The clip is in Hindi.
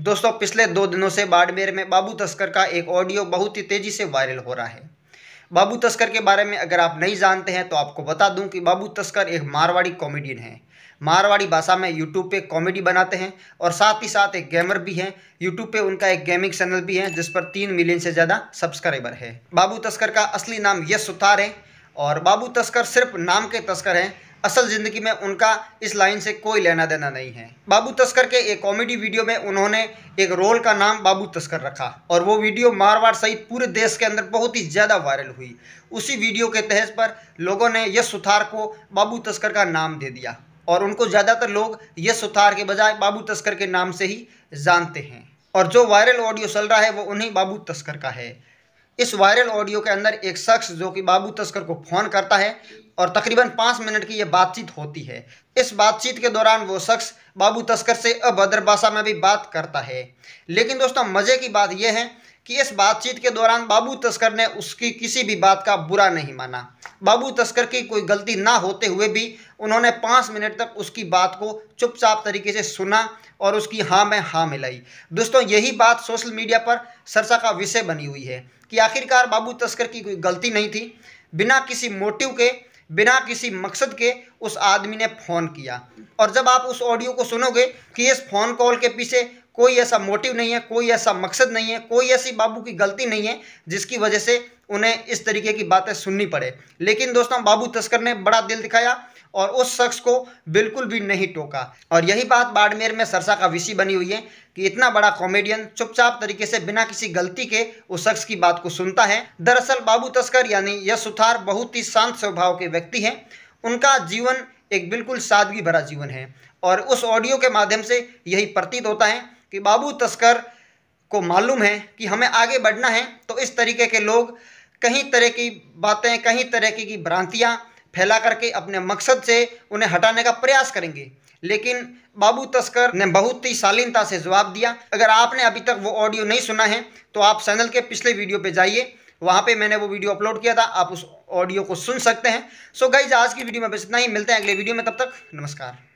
दोस्तों पिछले दो दिनों से बाड़मेर में बाबू तस्कर का एक ऑडियो बहुत ही तेज़ी से वायरल हो रहा है बाबू तस्कर के बारे में अगर आप नहीं जानते हैं तो आपको बता दूं कि बाबू तस्कर एक मारवाड़ी कॉमेडियन है मारवाड़ी भाषा में यूट्यूब पे कॉमेडी बनाते हैं और साथ ही साथ एक गेमर भी हैं यूट्यूब पे उनका एक गेमिंग चैनल भी है जिस पर तीन मिलियन से ज़्यादा सब्सक्राइबर है बाबू तस्कर का असली नाम यश सुथार है और बाबू तस्कर सिर्फ नाम के तस्कर हैं असल ज़िंदगी में उनका इस लाइन से कोई लेना देना नहीं है बाबू तस्कर के एक कॉमेडी वीडियो में उन्होंने एक रोल का नाम बाबू तस्कर रखा और वो वीडियो मारवाड़ सहित पूरे देश के अंदर बहुत ही ज़्यादा वायरल हुई उसी वीडियो के तहत पर लोगों ने यश सुथार को बाबू तस्कर का नाम दे दिया और उनको ज़्यादातर लोग यश सुथार के बजाय बाबू तस्कर के नाम से ही जानते हैं और जो वायरल ऑडियो चल रहा है वो उन्हीं बाबू तस्कर का है इस वायरल ऑडियो के अंदर एक शख्स जो कि बाबू तस्कर को फ़ोन करता है और तकरीबन पाँच मिनट की ये बातचीत होती है इस बातचीत के दौरान वो शख्स बाबू तस्कर से अभद्र भाषा में भी बात करता है लेकिन दोस्तों मज़े की बात यह है कि इस बातचीत के दौरान बाबू तस्कर ने उसकी किसी भी बात का बुरा नहीं माना बाबू तस्कर की कोई गलती ना होते हुए भी उन्होंने पाँच मिनट तक उसकी बात को चुपचाप तरीके से सुना और उसकी हाँ में हाँ मिलाई दोस्तों यही बात सोशल मीडिया पर चर्चा का विषय बनी हुई है कि आखिरकार बाबू तस्कर की कोई गलती नहीं थी बिना किसी मोटिव के बिना किसी मकसद के उस आदमी ने फ़ोन किया और जब आप उस ऑडियो को सुनोगे कि इस फ़ोन कॉल के पीछे कोई ऐसा मोटिव नहीं है कोई ऐसा मकसद नहीं है कोई ऐसी बाबू की गलती नहीं है जिसकी वजह से उन्हें इस तरीके की बातें सुननी पड़े लेकिन दोस्तों बाबू तस्कर ने बड़ा दिल दिखाया और उस शख्स को बिल्कुल भी नहीं टोका और यही बात बाड़मेर में सरसा का विषय बनी हुई है कि इतना बड़ा कॉमेडियन चुपचाप तरीके से बिना किसी गलती के उस शख्स की बात को सुनता है दरअसल बाबू तस्कर यानी यश सुथार बहुत ही शांत स्वभाव के व्यक्ति हैं उनका जीवन एक बिल्कुल सादगी भरा जीवन है और उस ऑडियो के माध्यम से यही प्रतीत होता है कि बाबू तस्कर को मालूम है कि हमें आगे बढ़ना है तो इस तरीके के लोग कहीं तरह की बातें कहीं तरह की, भ्रांतियाँ फैला करके अपने मकसद से उन्हें हटाने का प्रयास करेंगे लेकिन बाबू तस्कर ने बहुत ही शालीनता से जवाब दिया अगर आपने अभी तक वो ऑडियो नहीं सुना है तो आप चैनल के पिछले वीडियो पे जाइए वहाँ पे मैंने वो वीडियो अपलोड किया था आप उस ऑडियो को सुन सकते हैं सो गाइज आज की वीडियो में बस इतना ही मिलते हैं अगले वीडियो में तब तक नमस्कार